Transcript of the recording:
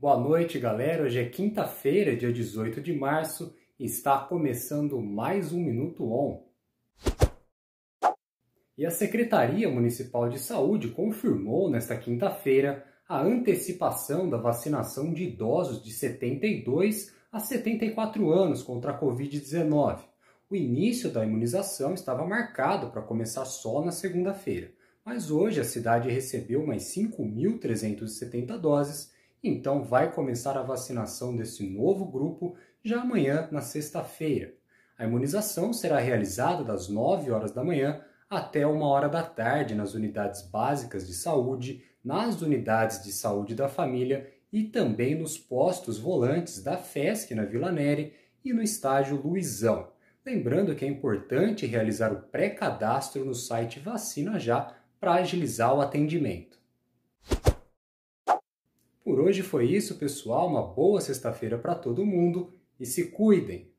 Boa noite, galera. Hoje é quinta-feira, dia 18 de março, e está começando mais um Minuto On. E a Secretaria Municipal de Saúde confirmou nesta quinta-feira a antecipação da vacinação de idosos de 72 a 74 anos contra a Covid-19. O início da imunização estava marcado para começar só na segunda-feira, mas hoje a cidade recebeu mais 5.370 doses então vai começar a vacinação desse novo grupo já amanhã, na sexta-feira. A imunização será realizada das 9 horas da manhã até 1 hora da tarde nas unidades básicas de saúde, nas unidades de saúde da família e também nos postos volantes da FESC na Vila Neri e no estágio Luizão. Lembrando que é importante realizar o pré-cadastro no site Vacina Já para agilizar o atendimento. Por hoje foi isso, pessoal. Uma boa sexta-feira para todo mundo e se cuidem!